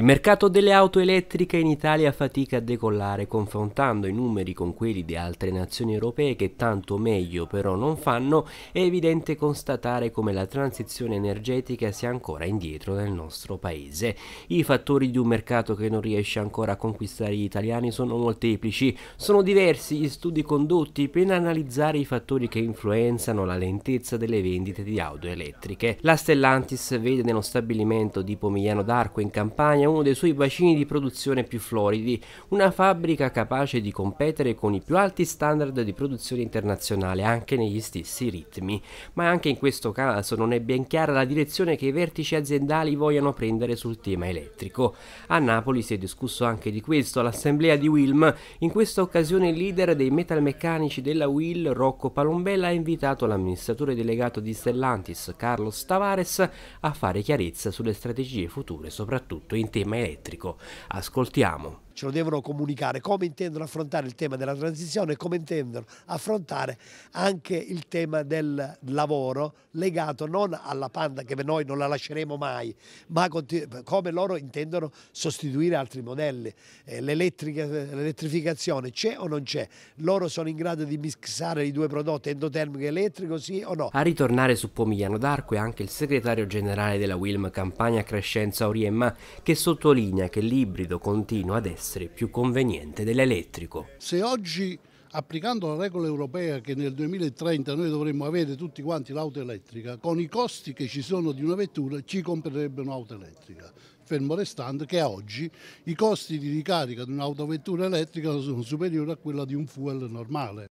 Il mercato delle auto elettriche in Italia fatica a decollare confrontando i numeri con quelli di altre nazioni europee che tanto meglio però non fanno, è evidente constatare come la transizione energetica sia ancora indietro nel nostro paese. I fattori di un mercato che non riesce ancora a conquistare gli italiani sono molteplici, sono diversi gli studi condotti per analizzare i fattori che influenzano la lentezza delle vendite di auto elettriche. La Stellantis vede nello stabilimento di Pomigliano d'Arco in Campania uno dei suoi bacini di produzione più floridi, una fabbrica capace di competere con i più alti standard di produzione internazionale anche negli stessi ritmi, ma anche in questo caso non è ben chiara la direzione che i vertici aziendali vogliono prendere sul tema elettrico. A Napoli si è discusso anche di questo all'assemblea di Wilm, in questa occasione il leader dei metalmeccanici della Will, Rocco Palombella, ha invitato l'amministratore delegato di Stellantis, Carlos Tavares, a fare chiarezza sulle strategie future, soprattutto in tema sistema elettrico. Ascoltiamo ce lo devono comunicare, come intendono affrontare il tema della transizione e come intendono affrontare anche il tema del lavoro legato non alla panda che noi non la lasceremo mai, ma come loro intendono sostituire altri modelli. Eh, l'elettrificazione c'è o non c'è? Loro sono in grado di mixare i due prodotti endotermico e elettrico, sì o no? A ritornare su Pomigliano d'Arco è anche il segretario generale della Wilm Campania Crescenza Oriemma che sottolinea che l'ibrido continua ad essere essere più conveniente dell'elettrico. Se oggi applicando la regola europea che nel 2030 noi dovremmo avere tutti quanti l'auto elettrica, con i costi che ci sono di una vettura ci comprerebbe un'auto elettrica. Fermo restando che oggi i costi di ricarica di un'autovettura elettrica sono superiori a quelli di un fuel normale.